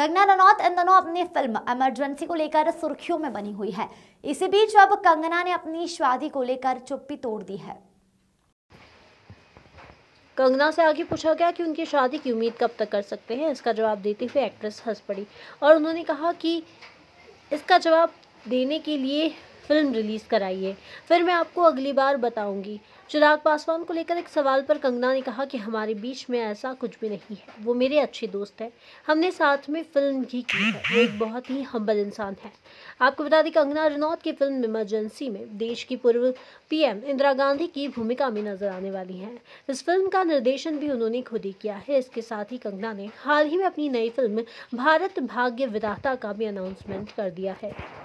कंगना रनौत इन दोनों अपनी film emergency को लेकर सुर्खियों में बनी हुई है इसी बीच अब कंगना ने अपनी शादी को लेकर चुप्पी तोड़ दी है कंगना से आगे पूछा गया कि उनकी शादी की उम्मीद कब तक कर सकते हैं इसका जवाब देते हुए एक्ट्रेस हंस पड़ी और उन्होंने कहा कि इसका जवाब देने के लिए फिल्म रिलीज़ कराई है फिर मैं आपको अगली बार बताऊंगी चिराग पासवान को लेकर एक सवाल पर कंगना ने कहा कि हमारे बीच में ऐसा कुछ भी नहीं है वो मेरे अच्छे दोस्त हैं हमने साथ में फिल्म भी की है वो एक बहुत ही हम्बल इंसान है आपको बता दें कंगना रनौत की फिल्म इमरजेंसी में देश की पूर्व पीएम इंदिरा गांधी की भूमिका में नजर आने वाली हैं इस फिल्म का निर्देशन भी उन्होंने खुद ही किया है इसके साथ ही कंगना ने हाल ही में अपनी नई फिल्म भारत भाग्य विधाता का भी अनाउंसमेंट कर दिया है